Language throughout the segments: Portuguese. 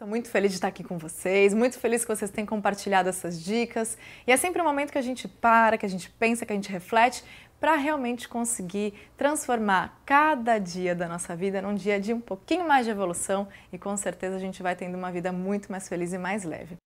Estou muito feliz de estar aqui com vocês, muito feliz que vocês têm compartilhado essas dicas. E é sempre um momento que a gente para, que a gente pensa, que a gente reflete para realmente conseguir transformar cada dia da nossa vida num dia de um pouquinho mais de evolução e com certeza a gente vai tendo uma vida muito mais feliz e mais leve.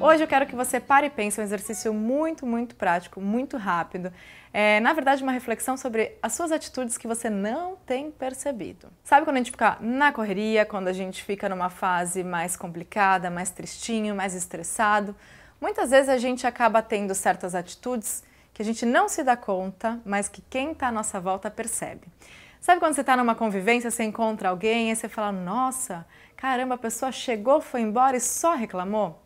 Hoje eu quero que você pare e pense, um exercício muito, muito prático, muito rápido. É, na verdade, uma reflexão sobre as suas atitudes que você não tem percebido. Sabe quando a gente fica na correria, quando a gente fica numa fase mais complicada, mais tristinho, mais estressado? Muitas vezes a gente acaba tendo certas atitudes que a gente não se dá conta, mas que quem está à nossa volta percebe. Sabe quando você está numa convivência, você encontra alguém e você fala: Nossa, caramba, a pessoa chegou, foi embora e só reclamou?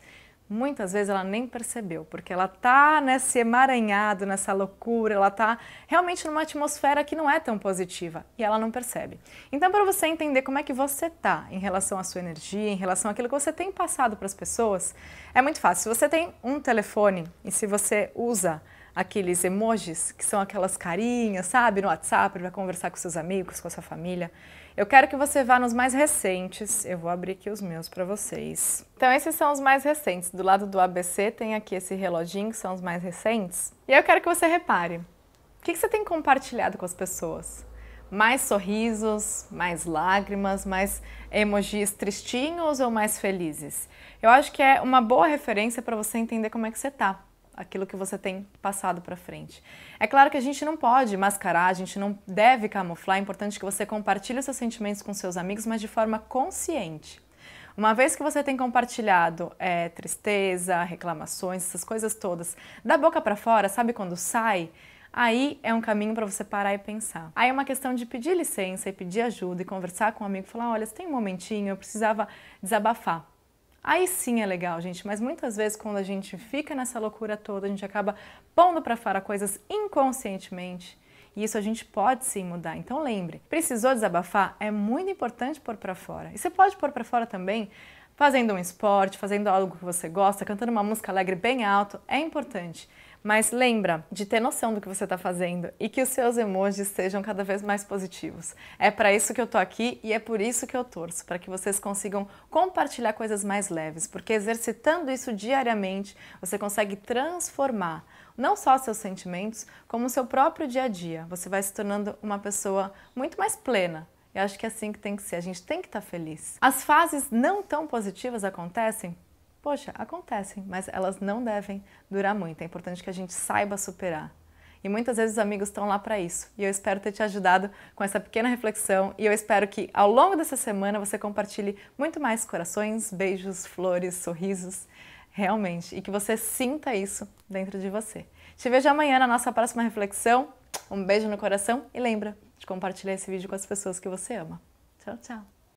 muitas vezes ela nem percebeu, porque ela está nesse emaranhado, nessa loucura, ela está realmente numa atmosfera que não é tão positiva e ela não percebe. Então, para você entender como é que você está em relação à sua energia, em relação àquilo que você tem passado para as pessoas, é muito fácil. Se você tem um telefone e se você usa aqueles emojis, que são aquelas carinhas, sabe, no WhatsApp, para conversar com seus amigos, com a sua família. Eu quero que você vá nos mais recentes. Eu vou abrir aqui os meus para vocês. Então esses são os mais recentes. Do lado do ABC tem aqui esse reloginho, que são os mais recentes. E eu quero que você repare. O que, você tem compartilhado com as pessoas? mais sorrisos, mais lágrimas, mais emojis tristinhos ou mais felizes. Eu acho que é uma boa referência para você entender como é que você está aquilo que você tem passado para frente. É claro que a gente não pode mascarar, a gente não deve camuflar, é importante que você compartilhe os seus sentimentos com seus amigos, mas de forma consciente. Uma vez que você tem compartilhado é, tristeza, reclamações, essas coisas todas, da boca para fora, sabe quando sai? Aí é um caminho para você parar e pensar. Aí é uma questão de pedir licença e pedir ajuda e conversar com um amigo, falar: olha, você tem um momentinho, eu precisava desabafar. Aí sim é legal, gente, mas muitas vezes quando a gente fica nessa loucura toda, a gente acaba pondo para fora coisas inconscientemente. E isso a gente pode sim mudar. Então lembre, precisou desabafar? É muito importante pôr para fora. E você pode pôr para fora também fazendo um esporte, fazendo algo que você gosta, cantando uma música alegre bem alto, é importante. Mas lembra de ter noção do que você está fazendo e que os seus emojis sejam cada vez mais positivos. É para isso que eu tô aqui e é por isso que eu torço, para que vocês consigam compartilhar coisas mais leves, porque exercitando isso diariamente, você consegue transformar não só seus sentimentos, como o seu próprio dia a dia. Você vai se tornando uma pessoa muito mais plena, eu acho que é assim que tem que ser. A gente tem que estar tá feliz. As fases não tão positivas acontecem Poxa, acontecem, mas elas não devem durar muito. É importante que a gente saiba superar. E muitas vezes os amigos estão lá para isso. E eu espero ter te ajudado com essa pequena reflexão. E eu espero que ao longo dessa semana você compartilhe muito mais corações, beijos, flores, sorrisos, realmente. E que você sinta isso dentro de você. Te vejo amanhã na nossa próxima reflexão. Um beijo no coração e lembra de compartilhar esse vídeo com as pessoas que você ama. Tchau, tchau.